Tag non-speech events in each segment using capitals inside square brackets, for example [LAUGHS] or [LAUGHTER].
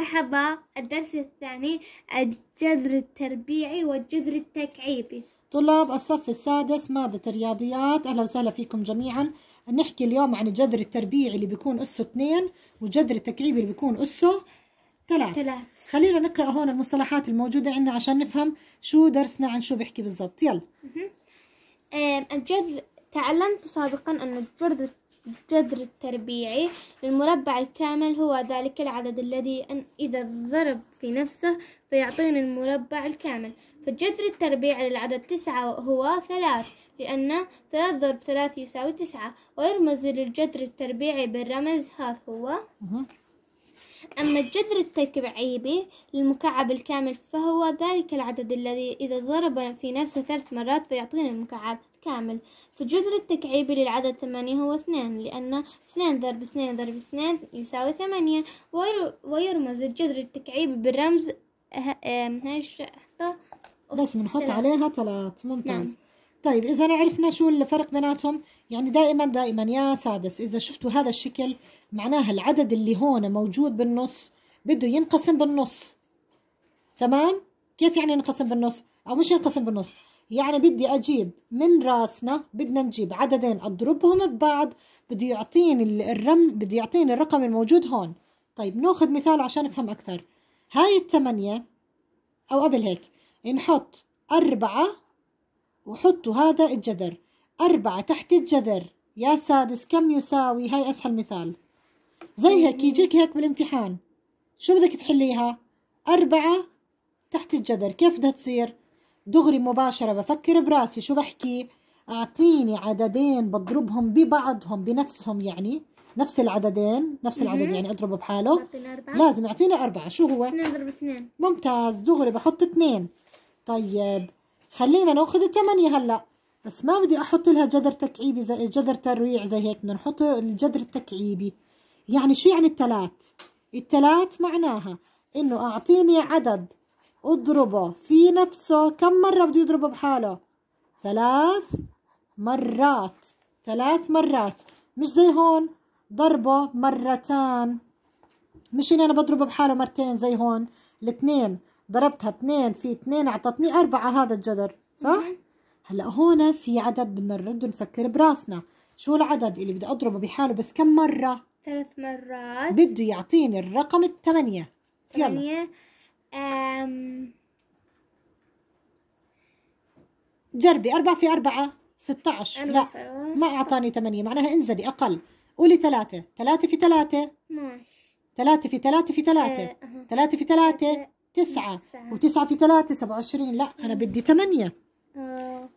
مرحبا الدرس الثاني الجذر التربيعي والجذر التكعيبي طلاب الصف السادس مادة الرياضيات أهلا وسهلا فيكم جميعا نحكي اليوم عن الجذر التربيعي اللي بيكون أسه اثنين والجذر التكعيبي اللي بيكون أسه ثلاث ثلاث خلينا نقرأ هون المصطلحات الموجودة عندنا عشان نفهم شو درسنا عن شو بيحكي بالضبط يلا الجذر تعلمت سابقا أن الجذر الجذر التربيعي المربع الكامل هو ذلك العدد الذي أن إذا ضرب في نفسه فيعطينا المربع الكامل فالجذر التربيعي للعدد تسعة هو ثلاث لأن ثلاث ضرب ثلاث يساوي تسعة ويرمز للجذر التربيعي بالرمز هذا هو أما الجذر التكعيبي للمكعب الكامل فهو ذلك العدد الذي إذا ضرب في نفسه ثلاث مرات فيعطينا المكعب كامل فالجذر التكعيبي للعدد ثمانية هو اثنان لأن اثنان ضرب اثنان ضرب اثنان يساوي ثمانية ويرمز الجذر التكعيبي بالرمز هاي الشحطة بس بنحط عليها ثلاث ممتاز نعم. طيب إذا عرفنا شو الفرق بيناتهم يعني دائما دائما يا سادس إذا شفتوا هذا الشكل معناها العدد اللي هون موجود بالنص بده ينقسم بالنص تمام كيف يعني ينقسم بالنص أو مش ينقسم بالنص يعني بدي أجيب من راسنا بدنا نجيب عددين أضربهم ببعض بده يعطيني الرم بده يعطيني الرقم الموجود هون طيب ناخذ مثال عشان نفهم أكثر هاي الثمانية أو قبل هيك نحط أربعة وحطوا هذا الجذر أربعة تحت الجذر يا سادس كم يساوي هاي أسهل مثال زي هيك يجيك هيك بالامتحان شو بدك تحليها أربعة تحت الجذر كيف بدها تصير دغري مباشرة بفكر براسي شو بحكي أعطيني عددين بضربهم ببعضهم بنفسهم يعني نفس العددين نفس العدد يعني اضربه بحاله لازم أعطيني أربعة شو هو؟ اثنين ضرب اثنين ممتاز دغري بحط اثنين طيب خلينا ناخذ الثمانية هلا بس ما بدي أحط لها جذر تكعيبي زي جذر ترويع زي هيك بدنا نحط الجذر التكعيبي يعني شو يعني الثلاث؟ الثلاث معناها إنه أعطيني عدد اضربه في نفسه كم مرة بده يضربه بحاله ثلاث مرات ثلاث مرات مش زي هون ضربه مرتان مش اني انا بضربه بحاله مرتين زي هون الاثنين ضربتها اثنين في اثنين اعطتني اربعة هذا الجذر صح؟ هلا هون في عدد بدنا نرد ونفكر براسنا شو العدد اللي بدي اضربه بحاله بس كم مرة؟ ثلاث مرات بده يعطيني الرقم الثمانية ثمانية جربي أربعة في أربعة ستة عشر لا ما أعطاني ثمانية معناها انزلي أقل قولي ثلاثة ثلاثة في ثلاثة ثلاثة في ثلاثة في ثلاثة أه، ثلاثة في ثلاثة أه، تسعة وتسعة في ثلاثة سبعة وعشرين لا أنا أه. بدي ثمانية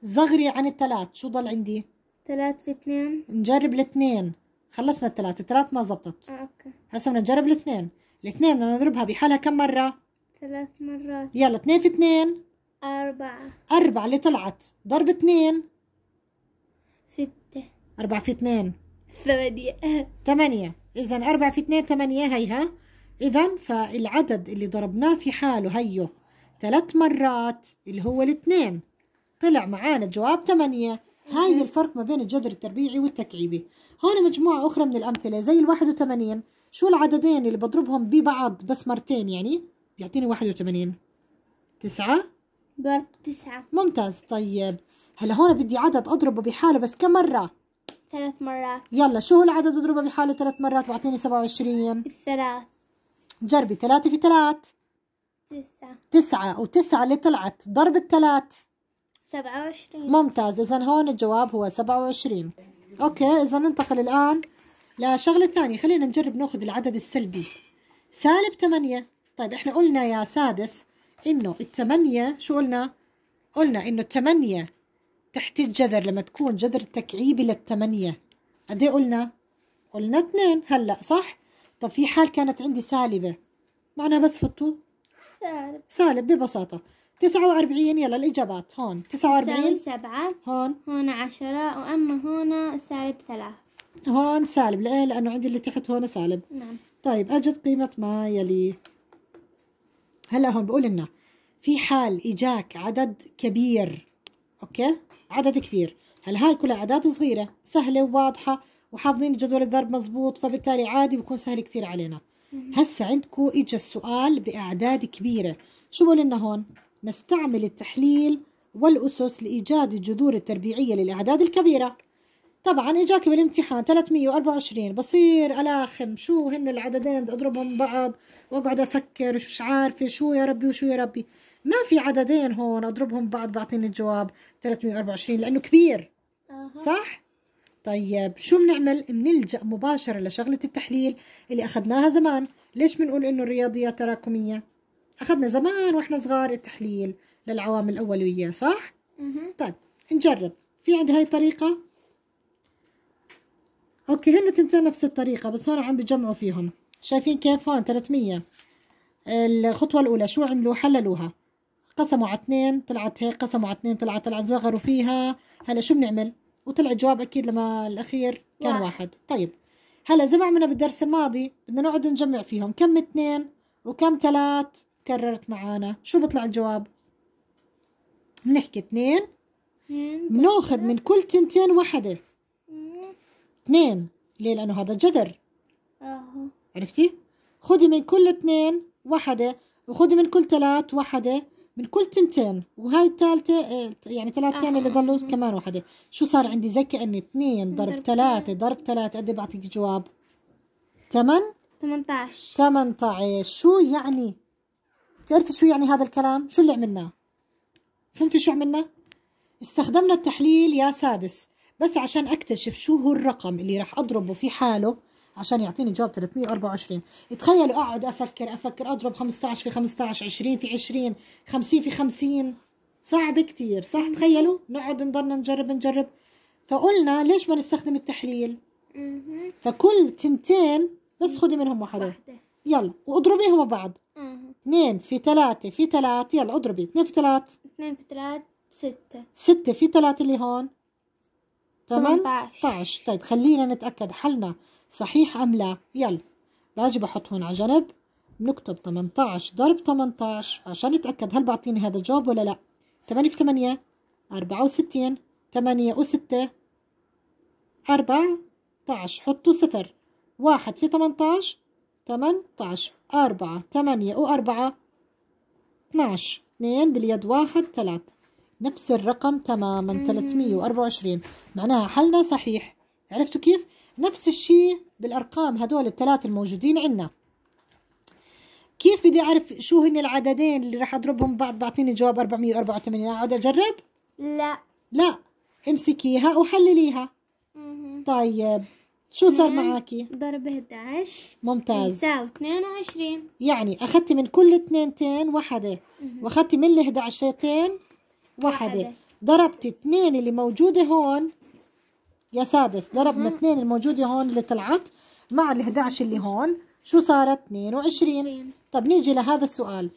صغري عن الثلاث شو ضل عندي ثلاث في اثنين نجرب الاثنين خلصنا الثلاثة الثلاث ما زبطت أوكي هسا بدنا نجرب الاثنين الاثنين بدنا نضربها بحالها كم مرة ثلاث مرات يلا اثنين في اثنين أربعة أربعة اللي طلعت ضرب اثنين ستة أربعة في اثنين ثمانية [LAUGHS] ثمانية إذا أربعة في اثنين ثمانية هيها إذا فالعدد اللي ضربناه في حاله هيو ثلاث مرات اللي هو الاثنين طلع معانا جواب ثمانية هاي الفرق ما بين الجذر التربيعي والتكعيبي هون مجموعة أخرى من الأمثلة زي الواحد وثمانين شو العددين اللي بضربهم ببعض بس مرتين يعني بيعطيني واحد وثمانين تسعة ضرب تسعة ممتاز طيب هلا هون بدي عدد أضربه بحاله بس كم مرة؟ ثلاث مرات يلا شو هو العدد أضربه بحاله ثلاث مرات بيعطيني سبعة وعشرين الثلاث جربي ثلاثة في ثلاث تسعة تسعة وتسعة اللي طلعت ضرب الثلاث سبعة وعشرين ممتاز إذا هون الجواب هو سبعة وعشرين أوكي إذا ننتقل الآن لشغلة ثانية خلينا نجرب ناخذ العدد السلبي سالب ثمانية طيب احنا قلنا يا سادس انه التمانية شو قلنا قلنا انه التمانية تحت الجذر لما تكون جذر تكعيبي للتمانية قد ايه قلنا قلنا اثنين هلا صح طب في حال كانت عندي سالبة معناها بس حطوا سالب سالب ببساطة 49 يلا الإجابات هون 49 7 سبعة هون هون 10 وأما هون سالب ثلاث هون سالب ليه لأنه عندي اللي تحت هون سالب نعم طيب أجد قيمة ما يلي هلا هون بقول لنا في حال اجاك عدد كبير اوكي عدد كبير هلا هاي كلها اعداد صغيره سهله وواضحه وحافظين جدول الضرب مزبوط فبالتالي عادي بكون سهل كثير علينا هسا عندكم اجى السؤال باعداد كبيره شو بقول لنا هون نستعمل التحليل والاسس لايجاد الجذور التربيعيه للاعداد الكبيره طبعا اجاك بالامتحان 324 بصير الاخم شو هن العددين بدي اضربهم بعض واقعد افكر شو عارفه شو يا ربي وشو يا ربي ما في عددين هون اضربهم بعض بعطيني الجواب 324 لانه كبير صح طيب شو بنعمل بنلجا مباشره لشغله التحليل اللي اخذناها زمان ليش بنقول انه الرياضيات تراكميه اخذنا زمان واحنا صغار التحليل للعوامل الاوليه صح طيب نجرب في عندي هاي الطريقه اوكي هن تنتين نفس الطريقة بس هون عم بجمعوا فيهم شايفين كيف هون 300 الخطوة الأولى شو عملوا حللوها قسموا على اثنين طلعت هيك قسموا على اثنين طلعت طلعت صغروا فيها هلا شو بنعمل وطلع الجواب أكيد لما الأخير كان واحد, واحد. طيب هلا زي ما عملنا بالدرس الماضي بدنا نقعد نجمع فيهم كم اثنين وكم ثلاث كررت معانا شو بيطلع الجواب بنحكي اثنين بناخذ طيب. من كل تنتين وحده اثنين ليه لأنه هذا جذر آه. عرفتي خدي من كل اثنين وحدة وخدي من كل ثلاث وحدة من كل تنتين وهاي الثالثة آه، يعني ثلاثتين اللي ضلوا كمان وحدة شو صار عندي زي كأني اثنين ضرب ثلاثة ضرب ثلاثة قد بعطيك جواب ثمن 18 18 شو يعني بتعرفي شو يعني هذا الكلام شو اللي عملناه فهمتوا شو عملنا استخدمنا التحليل يا سادس بس عشان اكتشف شو هو الرقم اللي راح اضربه في حاله عشان يعطيني جواب 324 تخيلوا اقعد افكر افكر اضرب 15 في 15 20 في 20 50 في 50 صعب كثير صح تخيلوا نقعد نضلنا نجرب نجرب فقلنا ليش ما نستخدم التحليل فكل تنتين بس خدي منهم واحدة يلا واضربيهم بعض اثنين في ثلاثة في ثلاثة يلا اضربي اثنين في ثلاثة اثنين في ثلاثة ستة ستة في ثلاثة اللي هون 18 طيب خلينا نتأكد حلنا صحيح أم لا يلا باجي بحط هون على جنب بنكتب 18 ضرب 18 عشان نتأكد هل بعطيني هذا الجواب ولا لا 8 في 8 64 8 و6 14 حطوا صفر 1 في 18 18 4 8 و4 12 2 باليد 1 3 نفس الرقم تماما 324 معناها حلنا صحيح عرفتوا كيف؟ نفس الشيء بالأرقام هدول الثلاثة الموجودين عندنا كيف بدي أعرف شو هن العددين اللي راح أضربهم بعد بعطيني جواب 484 أقعد أجرب؟ لا لا امسكيها وحلليها طيب شو صار معاكي؟ ضرب 11 ممتاز يساوي 22 يعني أخذتي من كل اثنينتين وحدة وأخذتي من ال 11 تين واحدة ضربت اثنين اللي موجودة هون يا سادس ضربنا اثنين الموجودة هون اللي طلعت مع ال 11 اللي هون شو صارت 22 طب نيجي لهذا السؤال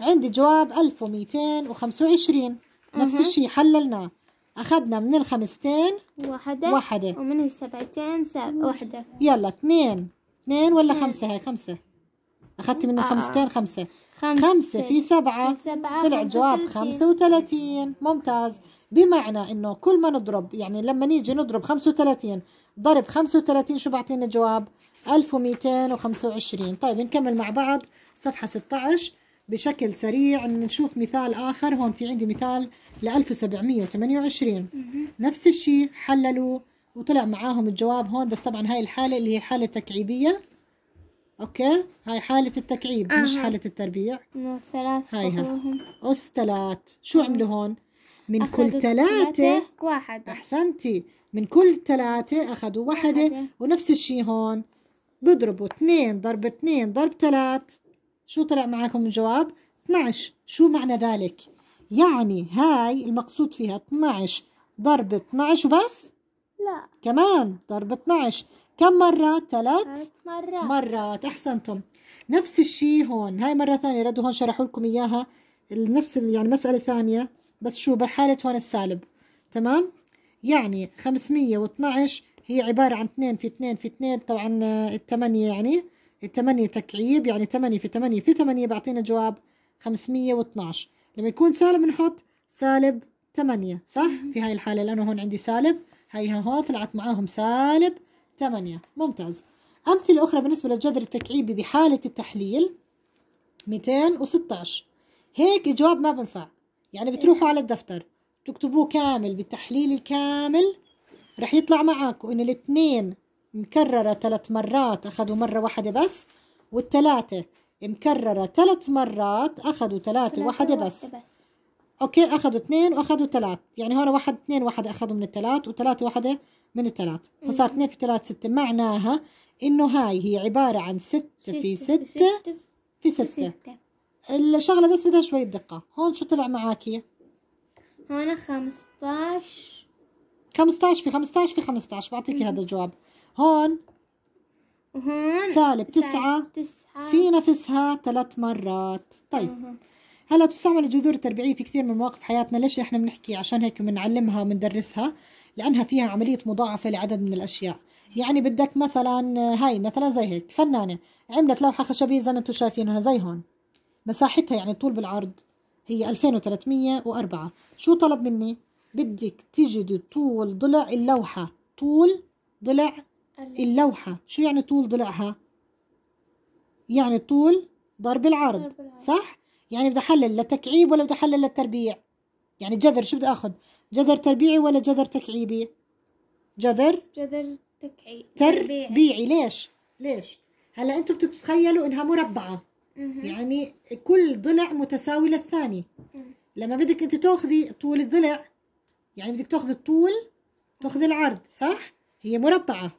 عندي جواب 1225 نفس الشيء حللناه أخذنا من الخمستين واحدة واحدة ومن السبعتين سبعة واحدة يلا اثنين اثنين ولا خمسة هاي خمسة أخذت من آه. الخمستين خمسة خمسة, خمسة في سبعة, في سبعة طلع الجواب خمسة وثلاثين ممتاز بمعنى انه كل ما نضرب يعني لما نيجي نضرب خمسة وثلاثين ضرب خمسة وثلاثين شو بعطينا جواب ألف وميتين وخمسة وعشرين طيب نكمل مع بعض صفحة ستة عشر بشكل سريع نشوف مثال آخر هون في عندي مثال ل 1728 نفس الشيء حللوا وطلع معاهم الجواب هون بس طبعا هاي الحالة اللي هي حالة تكعيبية اوكي هاي حالة التكعيب آه. مش حالة التربيع ثلاث هايها أس ثلاث شو عملوا هون من كل ثلاثة واحد أحسنتي من كل ثلاثة أخذوا واحدة, ونفس الشيء هون بضربوا اثنين ضرب اثنين ضرب ثلاث شو طلع معاكم الجواب 12 شو معنى ذلك يعني هاي المقصود فيها 12 ضرب 12 وبس لا كمان ضرب 12 كم مرة؟ ثلاث مرات مرات أحسنتم نفس الشيء هون هاي مرة ثانية ردوا هون شرحوا لكم إياها نفس يعني مسألة ثانية بس شو بحالة هون السالب تمام؟ يعني 512 هي عبارة عن 2 في 2 في 2 طبعا آه، الثمانية يعني الثمانية تكعيب يعني 8 في 8 في 8 بيعطينا جواب 512 لما يكون سالب بنحط سالب 8 صح؟ في هاي الحالة لأنه هون عندي سالب هيها هون طلعت معاهم سالب 8 ممتاز أمثلة أخرى بالنسبة للجذر التكعيبي بحالة التحليل 216 هيك جواب ما بنفع يعني بتروحوا على الدفتر تكتبوه كامل بالتحليل الكامل رح يطلع معاكم إن الاثنين مكررة ثلاث مرات أخذوا مرة واحدة بس والثلاثة مكررة ثلاث مرات أخذوا ثلاثة واحدة بس, بس. اوكي اخذوا اثنين واخذوا ثلاث يعني هون واحد اثنين واحد اخذوا من الثلاث وثلاثة واحدة من الثلاث فصار اثنين في ثلاث ستة معناها انه هاي هي عبارة عن ستة في ستة في ستة, في ستة. الشغلة بس بدها شوية دقة هون شو طلع معاكي هون خمستاش خمستاش في خمستاش في خمستاش بعطيكي هذا الجواب هون هون سالب تسعة, تسعة في نفسها ثلاث مرات طيب هلا تستعمل الجذور التربيعية في كثير من مواقف حياتنا ليش احنا بنحكي عشان هيك بنعلمها وبندرسها لأنها فيها عملية مضاعفة لعدد من الأشياء يعني بدك مثلا هاي مثلا زي هيك فنانة عملت لوحة خشبية زي ما انتم شايفينها زي هون مساحتها يعني طول بالعرض هي 2304 شو طلب مني بدك تجد طول ضلع اللوحة طول ضلع اللوحة شو يعني طول ضلعها يعني طول ضرب العرض صح يعني بدي احلل للتكعيب ولا بدي احلل للتربيع يعني جذر شو بدي اخذ جذر تربيعي ولا جذر تكعيبي جذر جذر تكعيب تربيعي, تربيعي. ليش ليش هلا انتم بتتخيلوا انها مربعه يعني كل ضلع متساوي للثاني لما بدك انت تاخذي طول الضلع يعني بدك تاخذي الطول تاخذي العرض صح هي مربعه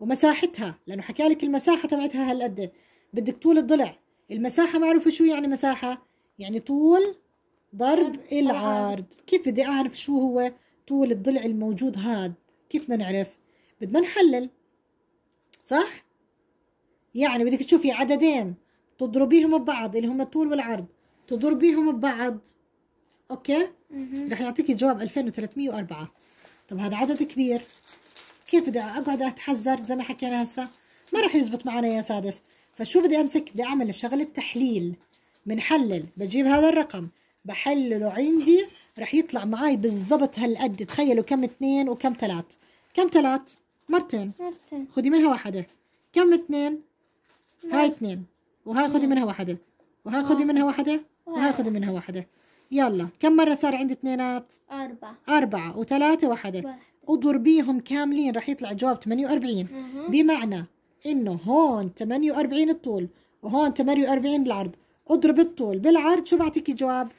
ومساحتها لانه حكى لك المساحه تبعتها هالقد بدك طول الضلع المساحة معروفة شو يعني مساحة؟ يعني طول ضرب العرض كيف بدي أعرف شو هو طول الضلع الموجود هاد؟ كيف بدنا نعرف؟ بدنا نحلل صح؟ يعني بدك تشوفي عددين تضربيهم ببعض اللي هم الطول والعرض تضربيهم ببعض اوكي رح يعطيكي جواب 2304 طب هذا عدد كبير كيف بدي اقعد اتحذر زي ما حكينا هسه ما رح يزبط معنا يا سادس فشو بدي امسك بدي اعمل شغله التحليل بنحلل بجيب هذا الرقم بحلله عندي رح يطلع معي بالضبط هالقد تخيلوا كم اثنين وكم ثلاث كم ثلاث مرتين مرتين خدي منها واحدة كم اثنين نعم. هاي اثنين وهاي خدي نعم. منها واحدة وهاي خدي نعم. منها واحدة وهاي خدي منها واحدة يلا كم مرة صار عندي اثنينات أربعة أربعة وثلاثة واحدة واحد. كاملين رح يطلع جواب 48 بمعنى انه هون 48 الطول وهون 48 العرض اضرب الطول بالعرض شو بعطيكي جواب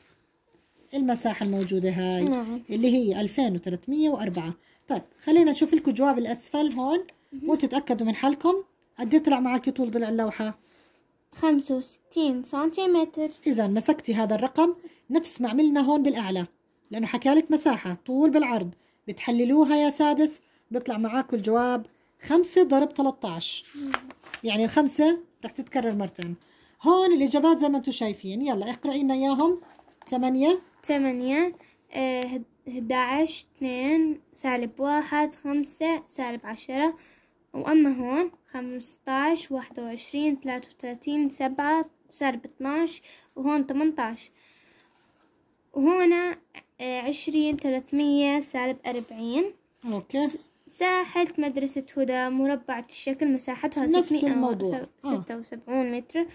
المساحة الموجودة هاي نعم. اللي هي 2304 طيب خلينا نشوف لكم جواب الأسفل هون وتتأكدوا من حالكم قد طلع معك طول ضلع اللوحة 65 سنتيمتر إذا مسكتي هذا الرقم نفس ما عملنا هون بالأعلى لأنه حكى لك مساحة طول بالعرض بتحللوها يا سادس بيطلع معاكم الجواب خمسة ضرب 13 يعني الخمسة رح تتكرر مرتين هون الإجابات زي ما انتم شايفين يلا اقرأي لنا إياهم ثمانية ثمانية 11 آه، اثنين سالب واحد خمسة سالب عشرة وأما هون خمستاش واحد وعشرين ثلاثة وثلاثين سبعة سالب اتناش وهون تمنتاش وهنا آه، عشرين ثلاثمية سالب أربعين أوكي ساحة مدرسة هدى مربعة الشكل مساحتها نفس الموضوع آه. ستة وسبعون متر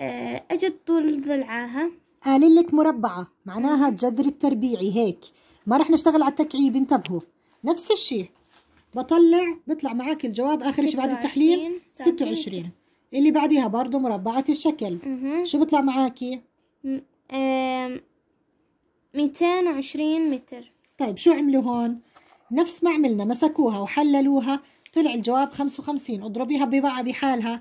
آه، أجد طول ضلعها قال لك مربعة معناها الجذر التربيعي هيك ما رح نشتغل على التكعيب انتبهوا نفس الشيء بطلع بطلع معك الجواب آخر شيء بعد التحليل 26 اللي بعديها برضه مربعة الشكل مه. شو بطلع معاكي؟ ميتين وعشرين متر طيب شو عملوا هون؟ نفس ما عملنا مسكوها وحللوها طلع الجواب 55 اضربيها ببعض بحالها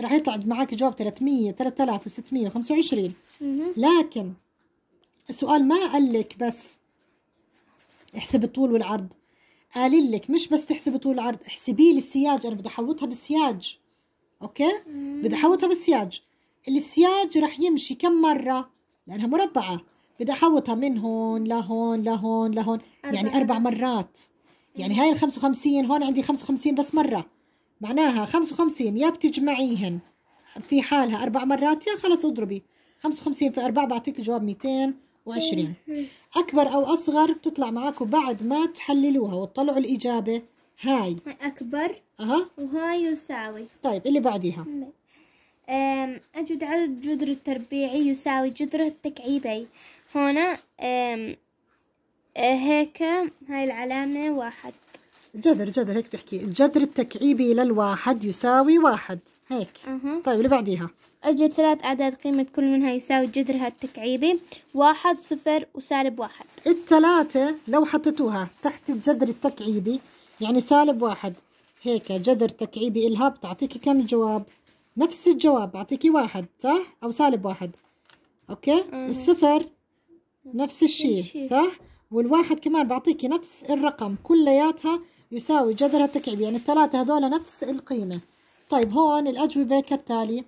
رح يطلع معك جواب 300 3625 لكن السؤال ما قال لك بس احسب الطول والعرض قال لك مش بس تحسب الطول والعرض احسبي لي السياج انا بدي احوطها بالسياج اوكي بدي احوطها بالسياج السياج رح يمشي كم مره لانها مربعه بدي احوطها من هون لهون لهون لهون يعني اربع مرات يعني هاي ال 55 هون عندي 55 بس مره معناها 55 يا بتجمعيهن في حالها اربع مرات يا خلص اضربي 55 في 4 بعطيك جواب 220 اكبر او اصغر بتطلع معاكم بعد ما تحللوها وتطلعوا الاجابه هاي اكبر اها وهاي يساوي طيب اللي بعديها أجد عدد جذر التربيعي يساوي جذر التكعيبي هنا آه، هيك هاي العلامة واحد جذر جذر هيك تحكي الجذر التكعيبي للواحد يساوي واحد هيك أه. طيب اللي بعديها أجد ثلاث أعداد قيمة كل منها يساوي جذرها التكعيبي واحد صفر وسالب واحد الثلاثة لو حطيتوها تحت الجذر التكعيبي يعني سالب واحد هيك جذر تكعيبي إلها بتعطيكي كم جواب نفس الجواب بعطيكي واحد صح أو سالب واحد أوكي أه. الصفر نفس الشيء صح والواحد كمان بعطيكي نفس الرقم كلياتها يساوي جذر التكعيب يعني الثلاثة هذول نفس القيمة طيب هون الأجوبة كالتالي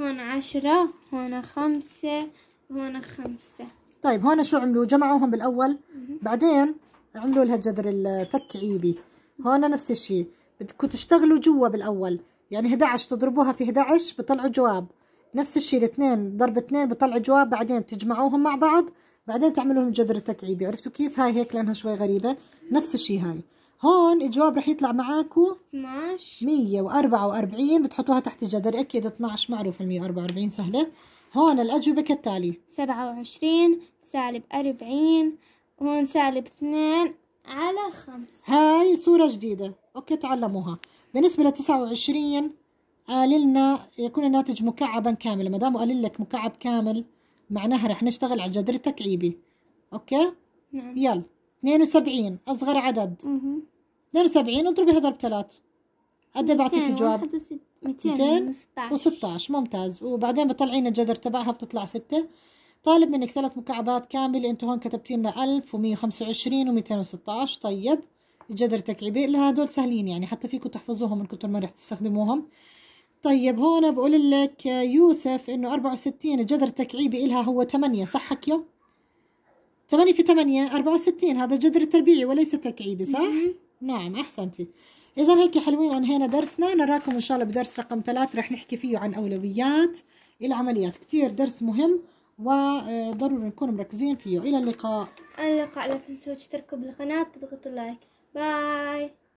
هون عشرة هون خمسة هون خمسة طيب هون شو عملوا جمعوهم بالأول بعدين عملوا لها الجذر التكعيبي هون نفس الشيء بدكم تشتغلوا جوا بالأول يعني 11 تضربوها في 11 بطلعوا جواب نفس الشيء الاثنين ضرب اثنين بطلع جواب بعدين بتجمعوهم مع بعض بعدين تعملوا لهم الجذر التكعيبي عرفتوا كيف هاي هيك لانها شوي غريبه نفس الشيء هاي هون الجواب رح يطلع معاكم 12 144 بتحطوها تحت الجذر اكيد 12 معروف ال 144 سهله هون الاجوبه كالتالي 27 سالب 40 هون سالب 2 على 5 هاي صوره جديده اوكي تعلموها بالنسبه ل 29 قال لنا يكون الناتج مكعبا كاملا ما دام قال لك مكعب كامل معناها رح نشتغل على الجذر التكعيبي اوكي نعم يلا 72 اصغر عدد اها 72 اضربيها ضرب 3 قد ايه بعطيك جواب 216 ممتاز وبعدين بتطلعين الجذر تبعها بتطلع 6 طالب منك ثلاث مكعبات كاملة انتوا هون كتبتي لنا 1125 و216 طيب الجذر تكعيبي هدول سهلين يعني حتى فيكم تحفظوهم من كثر ما رح تستخدموهم طيب هون بقول لك يوسف انه 64 الجذر التكعيبي إلها هو 8 صح حكيو؟ 8 في 8 64 هذا جذر تربيعي وليس تكعيبي صح نعم احسنتي اذا هيك حلوين انهينا درسنا نراكم ان شاء الله بدرس رقم 3 رح نحكي فيه عن اولويات العمليات كثير درس مهم وضروري نكون مركزين فيه الى اللقاء الى اللقاء لا تنسوا تشتركوا بالقناه تضغطوا لايك باي